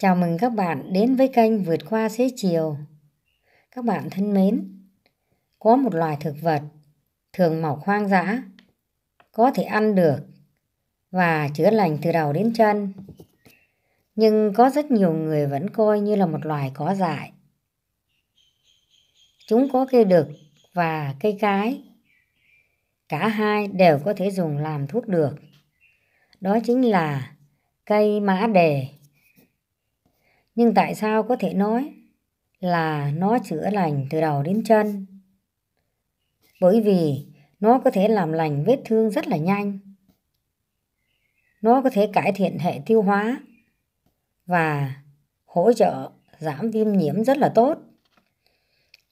Chào mừng các bạn đến với kênh Vượt qua xế chiều. Các bạn thân mến, có một loài thực vật thường mọc hoang dã, có thể ăn được và chữa lành từ đầu đến chân. Nhưng có rất nhiều người vẫn coi như là một loài có dại. Chúng có cây đực và cây cái. Cả hai đều có thể dùng làm thuốc được. Đó chính là cây mã đề nhưng tại sao có thể nói là nó chữa lành từ đầu đến chân bởi vì nó có thể làm lành vết thương rất là nhanh nó có thể cải thiện hệ tiêu hóa và hỗ trợ giảm viêm nhiễm rất là tốt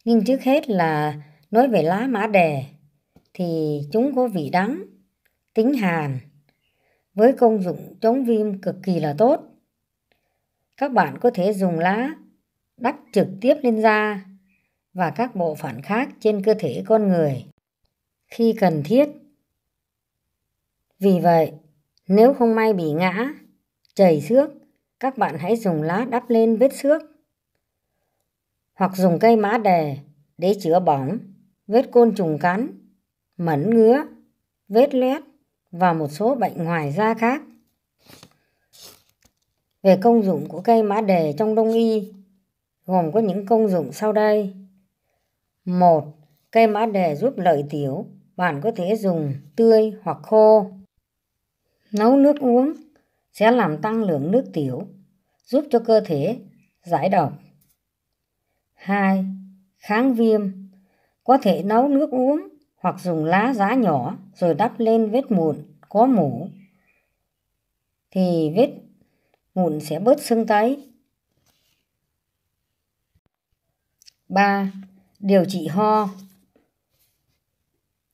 nhưng trước hết là nói về lá mã đề thì chúng có vị đắng tính hàn với công dụng chống viêm cực kỳ là tốt các bạn có thể dùng lá đắp trực tiếp lên da và các bộ phận khác trên cơ thể con người khi cần thiết. Vì vậy, nếu không may bị ngã, chảy xước, các bạn hãy dùng lá đắp lên vết xước hoặc dùng cây mã đề để chữa bỏng, vết côn trùng cắn, mẩn ngứa, vết loét và một số bệnh ngoài da khác. Về công dụng của cây mã đề trong đông y gồm có những công dụng sau đây. một Cây mã đề giúp lợi tiểu, bạn có thể dùng tươi hoặc khô. Nấu nước uống sẽ làm tăng lượng nước tiểu, giúp cho cơ thể giải độc. 2. Kháng viêm Có thể nấu nước uống hoặc dùng lá giá nhỏ rồi đắp lên vết mụn có mủ thì vết mụn sẽ bớt sưng tấy. 3. Điều trị ho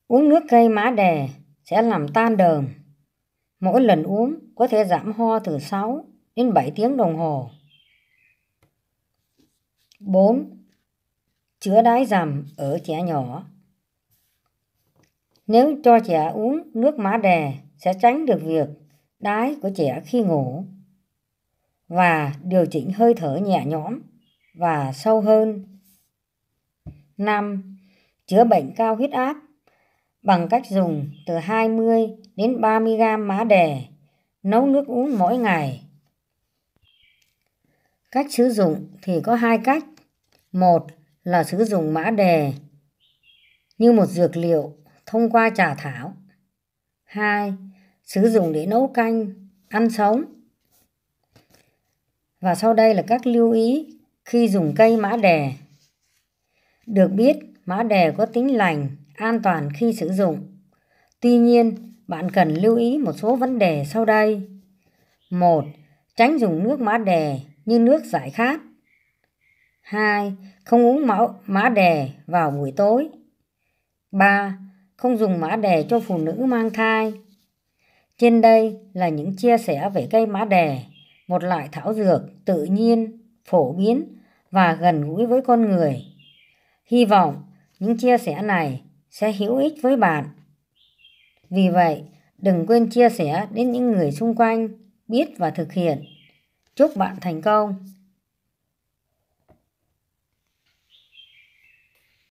Uống nước cây má đè sẽ làm tan đờm. Mỗi lần uống có thể giảm ho từ 6 đến 7 tiếng đồng hồ. 4. Chữa đái rằm ở trẻ nhỏ Nếu cho trẻ uống nước má đè sẽ tránh được việc đái của trẻ khi ngủ và điều chỉnh hơi thở nhẹ nhõm và sâu hơn. 5. Chữa bệnh cao huyết áp bằng cách dùng từ 20 đến 30 gram má đề nấu nước uống mỗi ngày. Cách sử dụng thì có hai cách. Một là sử dụng mã đề như một dược liệu thông qua trà thảo. Hai, sử dụng để nấu canh, ăn sống và sau đây là các lưu ý khi dùng cây mã đề. Được biết, mã đề có tính lành, an toàn khi sử dụng. Tuy nhiên, bạn cần lưu ý một số vấn đề sau đây. 1. Tránh dùng nước mã đề như nước giải khát. 2. Không uống máu mã đề vào buổi tối. 3. Không dùng mã đề cho phụ nữ mang thai. Trên đây là những chia sẻ về cây mã đề một loại thảo dược tự nhiên, phổ biến và gần gũi với con người. Hy vọng những chia sẻ này sẽ hữu ích với bạn. Vì vậy, đừng quên chia sẻ đến những người xung quanh biết và thực hiện. Chúc bạn thành công!